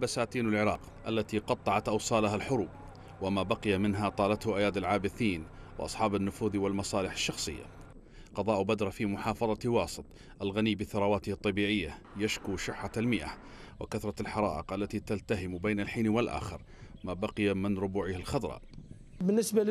بساتين العراق التي قطعت أوصالها الحروب وما بقي منها طالته أيادي العابثين وأصحاب النفوذ والمصالح الشخصية قضاء بدر في محافظة واسط الغني بثرواته الطبيعية يشكو شحة المياه وكثرة الحرائق التي تلتهم بين الحين والآخر ما بقي من ربوعه الخضراء بالنسبة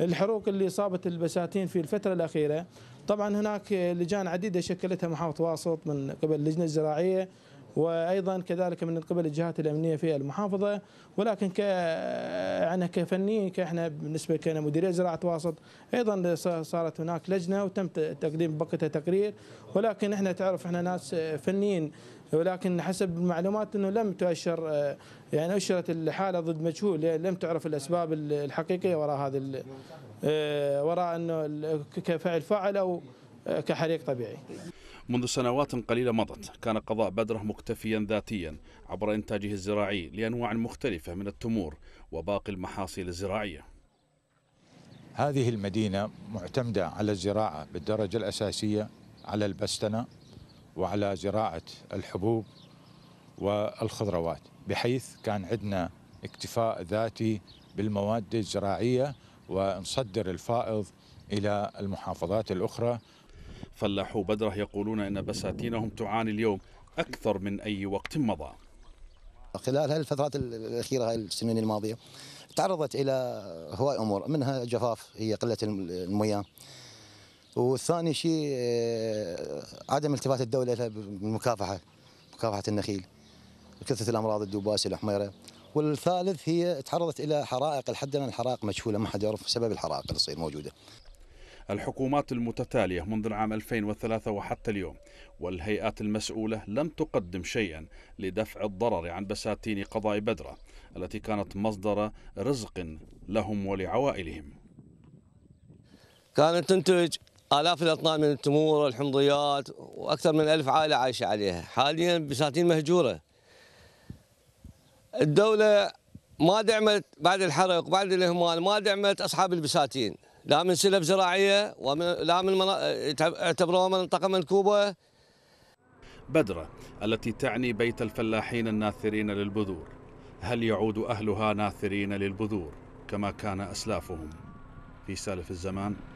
للحروق اللي صابت البساتين في الفترة الأخيرة طبعا هناك لجان عديدة شكلتها محافظة واسط من قبل اللجنة الزراعية وايضا كذلك من قبل الجهات الامنيه في المحافظه ولكن ك يعني كفنيين كاحنا بالنسبه كنا مديريه زراعه واسط ايضا صارت هناك لجنه وتم تقديم بقتها تقرير ولكن احنا تعرف احنا ناس فنيين ولكن حسب المعلومات انه لم تؤشر يعني اشرت الحاله ضد مجهول يعني لم تعرف الاسباب الحقيقيه وراء هذا آه، وراء انه كفعل فاعل او آه، كحريق طبيعي منذ سنوات قليلة مضت كان قضاء بدره مكتفيا ذاتيا عبر إنتاجه الزراعي لأنواع مختلفة من التمور وباقي المحاصيل الزراعية هذه المدينة معتمدة على الزراعة بالدرجة الأساسية على البستنة وعلى زراعة الحبوب والخضروات بحيث كان عندنا اكتفاء ذاتي بالمواد الزراعية ونصدر الفائض إلى المحافظات الأخرى فلاحو بدره يقولون أن بساتينهم تعاني اليوم أكثر من أي وقت مضى خلال الفترات الأخيرة هاي السنين الماضية تعرضت إلى هواي أمور منها جفاف هي قلة المياه والثاني شيء آه، عدم التفات الدولة بالمكافحة مكافحة النخيل كثرة الأمراض الدباسي الحميرة والثالث هي تعرضت إلى حرائق لحد الآن الحرائق مجهولة ما حد يعرف سبب الحرائق اللي تصير موجودة الحكومات المتتالية منذ العام 2003 وحتى اليوم والهيئات المسؤولة لم تقدم شيئا لدفع الضرر عن بساتين قضاء بدرة التي كانت مصدر رزق لهم ولعوائلهم كانت تنتج آلاف الأطنان من التمور والحمضيات وأكثر من ألف عائلة عايشة عليها حاليا بساتين مهجورة الدولة ما دعمت بعد الحرق بعد الإهمال ما دعمت أصحاب البساتين لا من سلف زراعيه ومن لا من اعتبروها منطقه منكوبه بدره التي تعني بيت الفلاحين الناثرين للبذور هل يعود اهلها ناثرين للبذور كما كان اسلافهم في سالف الزمان